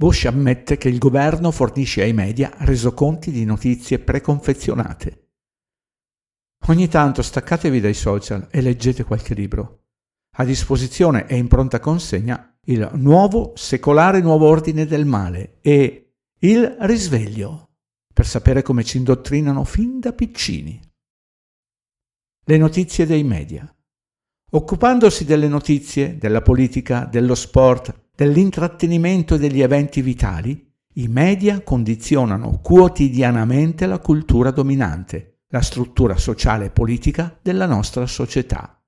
Bush ammette che il governo fornisce ai media resoconti di notizie preconfezionate. Ogni tanto staccatevi dai social e leggete qualche libro. A disposizione e in pronta consegna il nuovo secolare nuovo ordine del male e il risveglio, per sapere come ci indottrinano fin da piccini. Le notizie dei media. Occupandosi delle notizie, della politica, dello sport, dell'intrattenimento degli eventi vitali, i media condizionano quotidianamente la cultura dominante, la struttura sociale e politica della nostra società.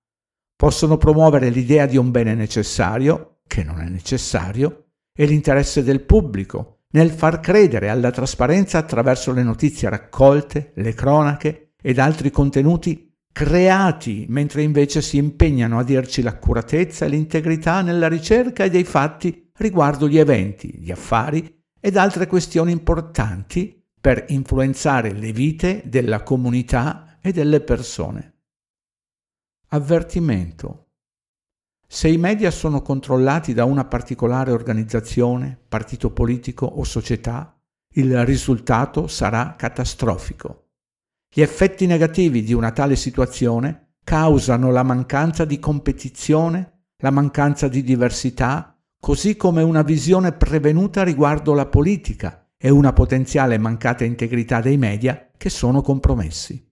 Possono promuovere l'idea di un bene necessario, che non è necessario, e l'interesse del pubblico nel far credere alla trasparenza attraverso le notizie raccolte, le cronache ed altri contenuti creati, mentre invece si impegnano a dirci l'accuratezza e l'integrità nella ricerca e dei fatti riguardo gli eventi, gli affari ed altre questioni importanti per influenzare le vite della comunità e delle persone. Avvertimento. Se i media sono controllati da una particolare organizzazione, partito politico o società, il risultato sarà catastrofico. Gli effetti negativi di una tale situazione causano la mancanza di competizione, la mancanza di diversità, così come una visione prevenuta riguardo la politica e una potenziale mancata integrità dei media che sono compromessi.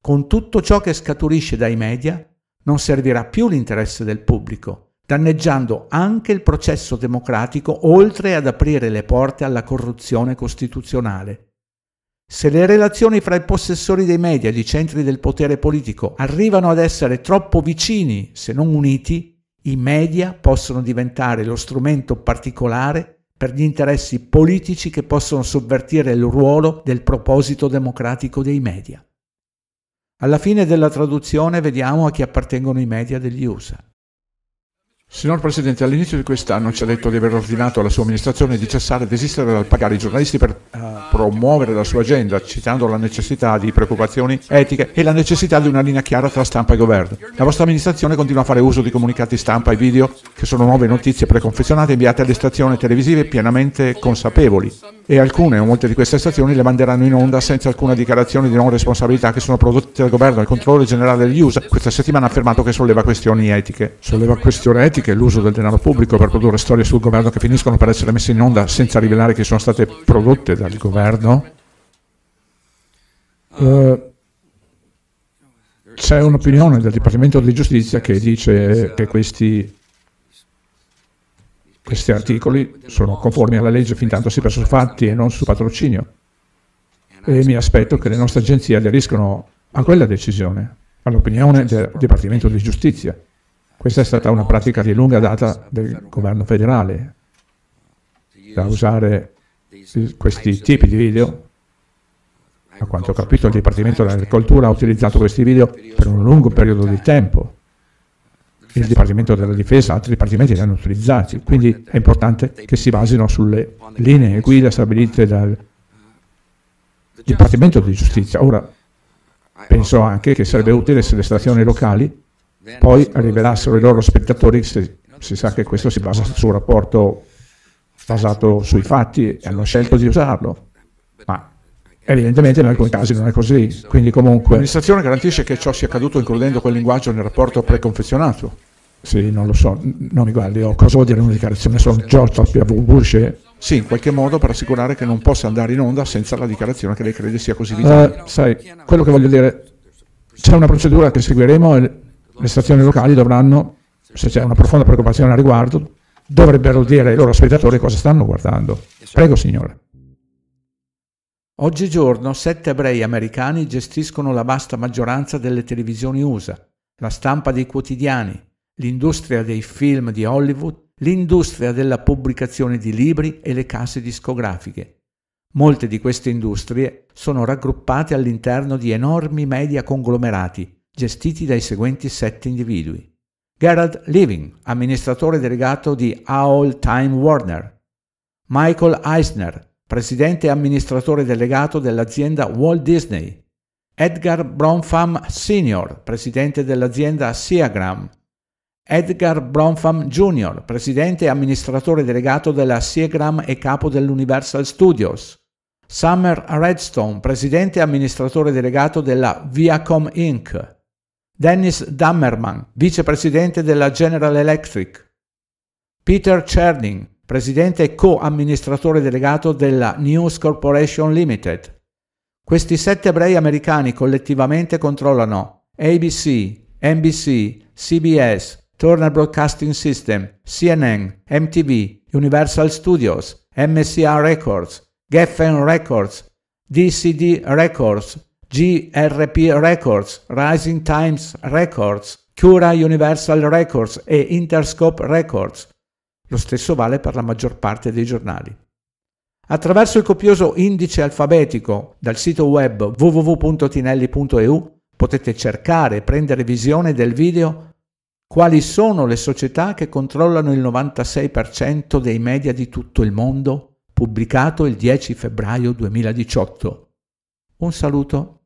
Con tutto ciò che scaturisce dai media non servirà più l'interesse del pubblico, danneggiando anche il processo democratico oltre ad aprire le porte alla corruzione costituzionale se le relazioni fra i possessori dei media e i centri del potere politico arrivano ad essere troppo vicini, se non uniti, i media possono diventare lo strumento particolare per gli interessi politici che possono sovvertire il ruolo del proposito democratico dei media. Alla fine della traduzione vediamo a chi appartengono i media degli USA. Signor Presidente, all'inizio di quest'anno ci ha detto di aver ordinato alla sua amministrazione di cessare e esistere dal pagare i giornalisti per... Uh, promuovere la sua agenda, citando la necessità di preoccupazioni etiche e la necessità di una linea chiara tra stampa e governo. La vostra amministrazione continua a fare uso di comunicati stampa e video, che sono nuove notizie preconfezionate inviate alle stazioni televisive pienamente consapevoli e alcune o molte di queste stazioni le manderanno in onda senza alcuna dichiarazione di non responsabilità che sono prodotte dal governo e dal controllore generale degli USA. Questa settimana ha affermato che solleva questioni etiche. Solleva questioni etiche l'uso del denaro pubblico per produrre storie sul governo che finiscono per essere messe in onda senza rivelare che sono state prodotte dal governo. Uh, c'è un'opinione del Dipartimento di Giustizia che dice che questi questi articoli sono conformi alla legge fin tanto si presso fatti e non su patrocinio. E mi aspetto che le nostre agenzie aderiscano a quella decisione, all'opinione del Dipartimento di Giustizia. Questa è stata una pratica di lunga data del governo federale, da usare questi tipi di video. A quanto ho capito, il Dipartimento dell'Agricoltura ha utilizzato questi video per un lungo periodo di tempo il Dipartimento della Difesa, altri dipartimenti li hanno utilizzati, quindi è importante che si basino sulle linee guida stabilite dal Dipartimento di Giustizia. Ora, penso anche che sarebbe utile se le stazioni locali poi rivelassero ai loro spettatori se si sa che questo si basa su un rapporto basato sui fatti e hanno scelto di usarlo, ma Evidentemente in alcuni casi non è così, quindi comunque... L'amministrazione garantisce che ciò sia accaduto includendo quel linguaggio nel rapporto preconfezionato? Sì, non lo so, non mi guardi, oh, cosa vuol dire una dichiarazione? Sono Giorgio P.W. Bush? Sì, in qualche modo per assicurare che non possa andare in onda senza la dichiarazione che lei crede sia così vitale. Uh, sai, quello che voglio dire, c'è una procedura che seguiremo e le stazioni locali dovranno, se c'è una profonda preoccupazione a riguardo, dovrebbero dire ai loro spettatori cosa stanno guardando. Prego, signore. Oggigiorno sette ebrei americani gestiscono la vasta maggioranza delle televisioni USA, la stampa dei quotidiani, l'industria dei film di Hollywood, l'industria della pubblicazione di libri e le case discografiche. Molte di queste industrie sono raggruppate all'interno di enormi media conglomerati, gestiti dai seguenti sette individui. Gerald Living, amministratore delegato di AOL Time Warner, Michael Eisner, presidente e amministratore delegato dell'azienda Walt Disney, Edgar Bronfam Sr., presidente dell'azienda Siagram, Edgar Bronfam Jr., presidente e amministratore delegato della Siagram e capo dell'Universal Studios, Summer Redstone, presidente e amministratore delegato della Viacom Inc., Dennis Dammerman, vicepresidente della General Electric, Peter Cherning, presidente e co-amministratore delegato della News Corporation Limited. Questi sette ebrei americani collettivamente controllano ABC, NBC, CBS, Turner Broadcasting System, CNN, MTV, Universal Studios, MCA Records, Geffen Records, DCD Records, GRP Records, Rising Times Records, Cura Universal Records e Interscope Records, lo stesso vale per la maggior parte dei giornali. Attraverso il copioso indice alfabetico dal sito web www.tinelli.eu potete cercare e prendere visione del video Quali sono le società che controllano il 96% dei media di tutto il mondo? pubblicato il 10 febbraio 2018. Un saluto